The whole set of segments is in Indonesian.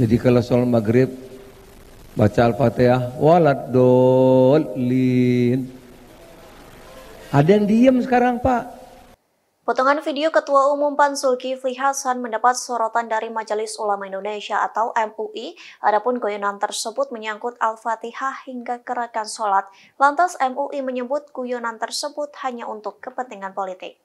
Jadi kalau soal maghrib baca Al-Fatihah walad dolin. Ada yang diem sekarang Pak. Potongan video Ketua Umum Pan Zulkifli Hasan mendapat sorotan dari Majelis Ulama Indonesia atau MUI. Adapun guyonan tersebut menyangkut Al-Fatihah hingga kerakan sholat. Lantas MUI menyebut guyonan tersebut hanya untuk kepentingan politik.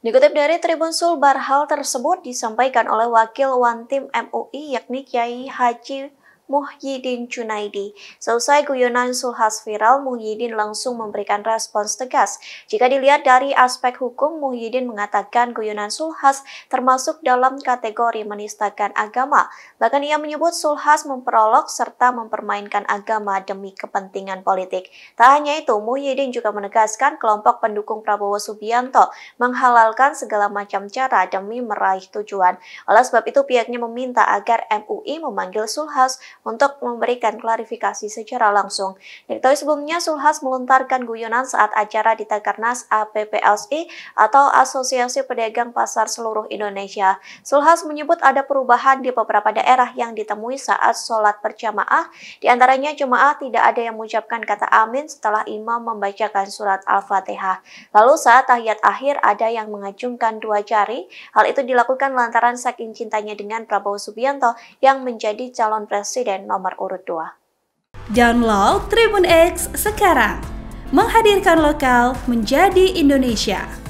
Dikutip dari Tribun Sulbar, hal tersebut disampaikan oleh Wakil one Wantim MUI yakni Kiai Haji Muhyiddin Junaidi. Selesai guyonan Sulhas viral, Muhyiddin langsung memberikan respons tegas. Jika dilihat dari aspek hukum, Muhyiddin mengatakan guyonan Sulhas termasuk dalam kategori menistakan agama. Bahkan ia menyebut Sulhas memperolok serta mempermainkan agama demi kepentingan politik. Tak hanya itu, Muhyiddin juga menegaskan kelompok pendukung Prabowo Subianto menghalalkan segala macam cara demi meraih tujuan. Oleh sebab itu, pihaknya meminta agar MUI memanggil Sulhas untuk memberikan klarifikasi secara langsung. Diketahui sebelumnya, Sulhas melontarkan guyonan saat acara di Takarnas APPLSI atau Asosiasi Pedagang Pasar Seluruh Indonesia. Sulhas menyebut ada perubahan di beberapa daerah yang ditemui saat sholat berjamaah, di antaranya jemaah tidak ada yang mengucapkan kata amin setelah imam membacakan surat Al-Fatihah. Lalu saat tahiyat akhir ada yang mengacungkan dua jari, hal itu dilakukan lantaran saking cintanya dengan Prabowo Subianto yang menjadi calon presiden Presiden nomor urut 2. Download Tribun X sekarang. Menghadirkan lokal menjadi Indonesia.